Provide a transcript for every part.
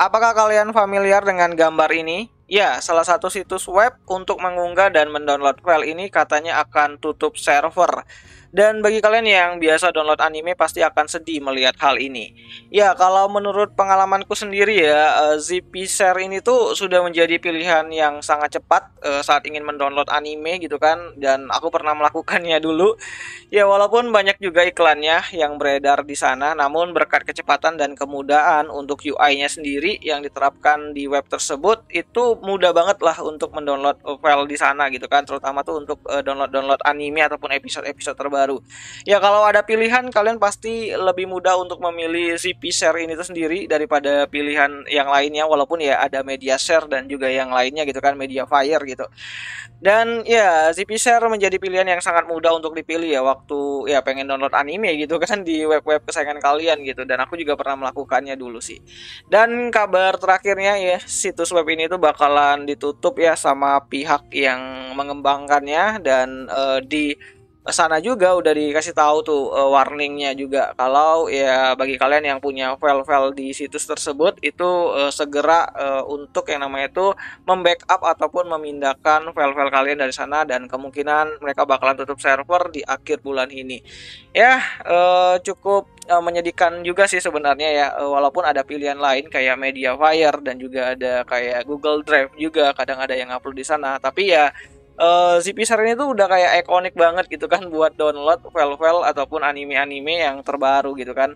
Apakah kalian familiar dengan gambar ini? Ya, salah satu situs web untuk mengunggah dan mendownload file ini katanya akan tutup server. Dan bagi kalian yang biasa download anime pasti akan sedih melihat hal ini. Ya, kalau menurut pengalamanku sendiri ya, eh, ZP Share ini tuh sudah menjadi pilihan yang sangat cepat eh, saat ingin mendownload anime gitu kan dan aku pernah melakukannya dulu. Ya, walaupun banyak juga iklannya yang beredar di sana, namun berkat kecepatan dan kemudahan untuk UI-nya sendiri yang diterapkan di web tersebut itu mudah banget lah untuk mendownload file di sana gitu kan, terutama tuh untuk eh, download-download anime ataupun episode-episode terbaru baru. Ya kalau ada pilihan kalian pasti lebih mudah untuk memilih CP share ini itu sendiri daripada pilihan yang lainnya walaupun ya ada media share dan juga yang lainnya gitu kan media fire gitu. Dan ya CP share menjadi pilihan yang sangat mudah untuk dipilih ya waktu ya pengen download anime gitu kan di web-web kesayangan kalian gitu dan aku juga pernah melakukannya dulu sih. Dan kabar terakhirnya ya situs web ini tuh bakalan ditutup ya sama pihak yang mengembangkannya dan uh, di sana juga udah dikasih tahu tuh uh, warningnya juga kalau ya bagi kalian yang punya file-file di situs tersebut itu uh, segera uh, untuk yang namanya itu membackup ataupun memindahkan file-file kalian dari sana dan kemungkinan mereka bakalan tutup server di akhir bulan ini ya uh, cukup uh, menyedihkan juga sih sebenarnya ya uh, walaupun ada pilihan lain kayak Mediafire dan juga ada kayak Google Drive juga kadang ada yang upload di sana tapi ya uh, eh, ZP tuh itu udah kayak ikonik banget gitu kan buat download file-file ataupun anime-anime yang terbaru gitu kan.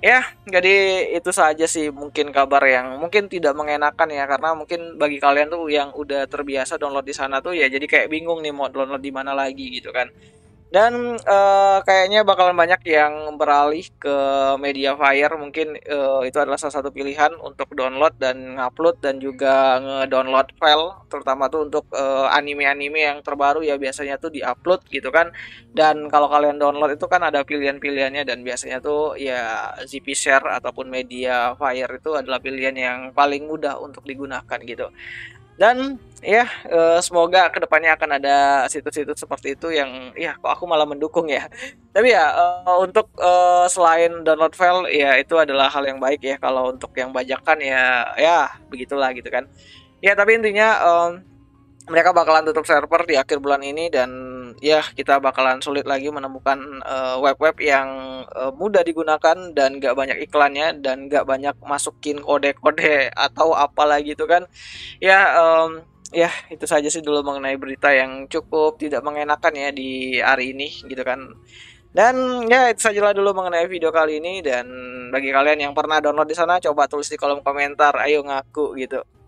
Ya, jadi itu saja sih mungkin kabar yang mungkin tidak mengenakan ya karena mungkin bagi kalian tuh yang udah terbiasa download di sana tuh ya jadi kayak bingung nih mau download di mana lagi gitu kan dan uh, kayaknya bakalan banyak yang beralih ke media fire mungkin uh, itu adalah salah satu pilihan untuk download dan ngupload dan juga ngedownload file terutama tuh untuk anime eh, anime-anime yang terbaru ya biasanya tuh diupload gitu kan dan kalau kalian download itu kan ada pilihan-pilihannya dan biasanya tuh ya zp share ataupun media fire itu adalah pilihan yang paling mudah untuk digunakan gitu dan ya uh, semoga kedepannya akan ada situs-situs seperti itu yang ya kok aku malah mendukung ya tapi ya uh, untuk uh, selain download file ya itu adalah hal yang baik ya kalau untuk yang bajakan ya ya begitulah gitu kan ya tapi intinya um, mereka bakalan tutup server di akhir bulan ini dan ya kita bakalan sulit lagi menemukan eh, web-web uh, yang uh, mudah digunakan dan gak banyak iklannya dan gak banyak masukin kode-kode atau apalah gitu kan ya um, ya itu saja sih dulu mengenai berita yang cukup tidak mengenakan ya di hari ini gitu kan dan ya itu sajalah dulu mengenai video kali ini dan bagi kalian yang pernah download di sana coba tulis di kolom komentar ayo ngaku gitu